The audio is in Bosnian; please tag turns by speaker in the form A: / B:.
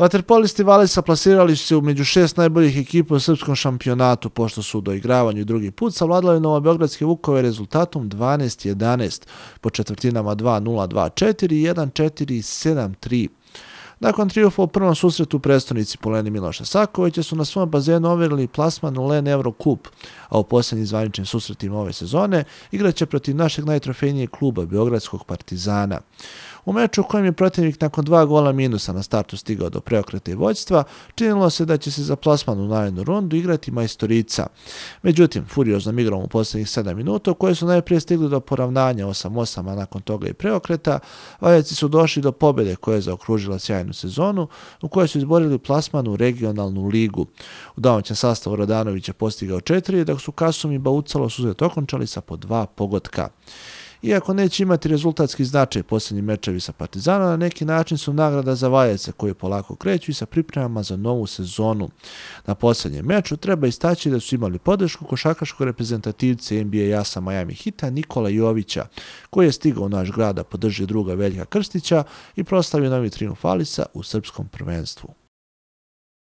A: Vaterpolisti Valisa plasirali su među šest najboljih ekipa u srpskom šampionatu, pošto su u doigravanju drugi put savladali Novobeogradske Vukove rezultatom 12-11, po četvrtinama 2-0-2-4 i 1-4-7-3. Nakon triofa u prvom susretu u prestonici Poleni Miloša Sakovića su na svom bazenu overili plasman u Len Euro a u posljednjim zvaničnim susretima ove sezone igraće protiv našeg najtrofejnijeg kluba Beogradskog Partizana. U meču u kojem je protivnik nakon dva gola minusa na startu stigao do preokrete vođstva, činilo se da će se za plasman u narednu rundu igrati majstorica. Međutim, furioznom igrom u posljednjih 7 minuta, koje su najprije stigli do poravnanja 8-8, a nakon toga i preokreta, Valjaci su došli do pobjede koja je zaokružila sjajnu sezonu, u kojoj su izborili plasman u regionalnu ligu. U domaćem sastavu Radanovića postigao 4, dok su Kasum i Baucalo suzet okončali sa po dva pogotka. Iako neće imati rezultatski značaj posljednji mečevi sa Partizana, na neki način su nagrada za Vajece koji polako kreću i sa pripremama za novu sezonu. Na posljednjem meču treba istaći da su imali podršku košakaškog reprezentativce NBA Jasa Miami Hita Nikola Jovića, koji je stigao u naš grad da podrži druga Veljka Krstića i proslavio novi triumf Alisa u srpskom prvenstvu.